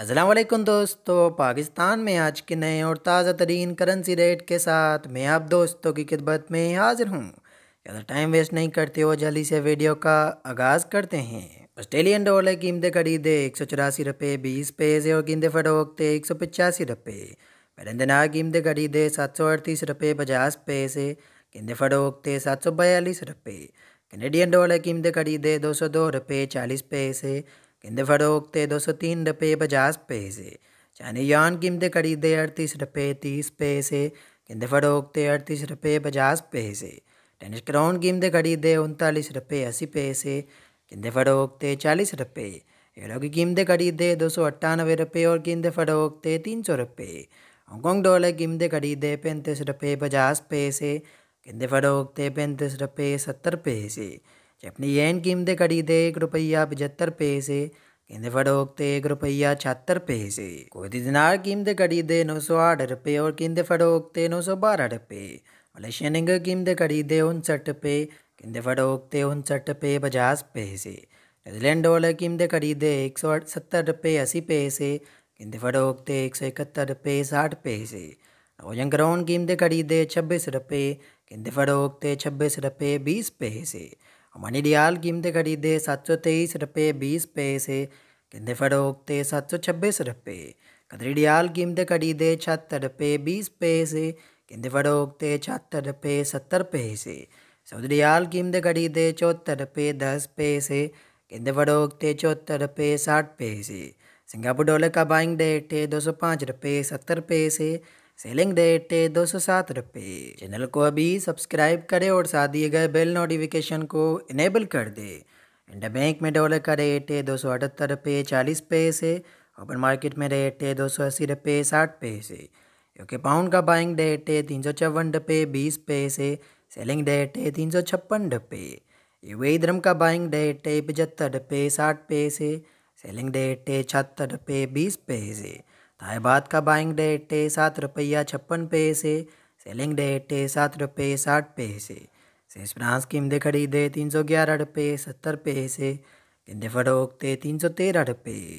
असलम दोस्तों पाकिस्तान में आज के नए और ताज़ा तरीन करेंसी रेट के साथ मैं आप दोस्तों की खिदमत में हाजिर हूँ ज़्यादा टाइम वेस्ट नहीं करते हो जल्दी से वीडियो का आगाज़ करते हैं ऑस्ट्रेलियन डॉलर कीमतें खरीदे एक सौ चौरासी रुपये बीस पैसे और गेंदे फरोखते एक सौ पचासी रुपये बैरंदनार कीमतें खरीदे सात सौ अड़तीस रुपये पचास पैसे गेंदे फरोखते सात सौ बयालीस रुपये कैनेडियन डॉलर कीमतें खरीदे दो सौ दो रुपये चालीस पैसे किंद फड़ोकते दो सौ तीन रुपये पचास पैसे चाने यान कीमतें खरीदे अड़तीस रुपये तीस पैसे किंद फरोख्त अड़तीस रुपये पचास पैसे टेनिस क्राउन कीमतें खरीदे उनतालीस रुपये अस्सी पैसे किंद फरोख्त चालीस रुपये हीरो की कीमतें खरीदे दो सौ अट्ठानवे रुपये और किंद फड़ोकते तीन सौ रुपये हांगकॉन्ग डॉलर कीमतें खरीदे पैंतीस रुपये पचास पैसे किंद फरोख्त पैंतीस रुपये सत्तर पैसे अपनी येन कीमतें दे एक रुपया पचहत्तर पैसे गेंदे फटोकते एक रुपया छहत्तर पैसे कोई दिनार कीमतें खरीदे नौ सौ आठ रुपये और गेंदे फटोकते नौ सौ बारह रुपये मलेशियन इंगर कीमतें खरीदे उनसठ पे गेंदे फटोकते उनसठ रुपये पचास पैसे न्यूजीलैंड डॉलर कीमतें दे एक सौ सत्तर रुपये अस्सी पैसे गेंदे फड़ोकते एक सौ इकहत्तर रुपये साठ पैसे रोजन ग्राउंड कीमतें खरीदे छब्बीस रुपये गेंदे फड़ोकते छब्बीस रुपये बीस पैसे अमानी डियाल कीमतें खरीदे सात तेईस रुपये बीस पैसे गेंदे फरोख्ते सात सौ छब्बीस रुपये कदरी डियाल कीमतें खरीदे छिहत्तर रुपये बीस पैसे गेंदे फड़ोकते छिहत्तर रुपये सत्तर पैसे सऊदी डियाल कीमतें खरीदे चौहत्तर रुपये दस पैसे गेंदे फड़ोकते चौहत्तर रुपये साठ पैसे सिंगापुर डॉलर का बाइंग डेट दो सौ पाँच रुपये सत्तर पैसे सेलिंग डेट है दो सौ सात रुपये चैनल को अभी सब्सक्राइब करें और साथ दिए गए बेल नोटिफिकेशन को इनेबल कर दे इंडिया बैंक में डॉलर का रेट है दो सौ अठहत्तर रुपये चालीस पैसे ओपन मार्केट में रेट है दो सौ अस्सी रुपये साठ पैसे यूके पाउंड का बाइंग डेट है तीन सौ चौवन रुपये बीस पैसे सेलिंग डेट है तीन सौ छप्पन रुपये यूएई धर्म का बाइंग डेट है पचहत्तर रुपये साठ पैसे सेलिंग डेट है छिहत्तर रुपये बीस पैसे तायबाद का बाइंग है सात रुपया छप्पन पैसे सेलिंग है सात रुपये साठ पैसे शेष फ्रांस कीमतें खरीदे तीन सौ ग्यारह रुपये सत्तर पैसे गिंदे फरोखते तीन सौ तेरह रुपये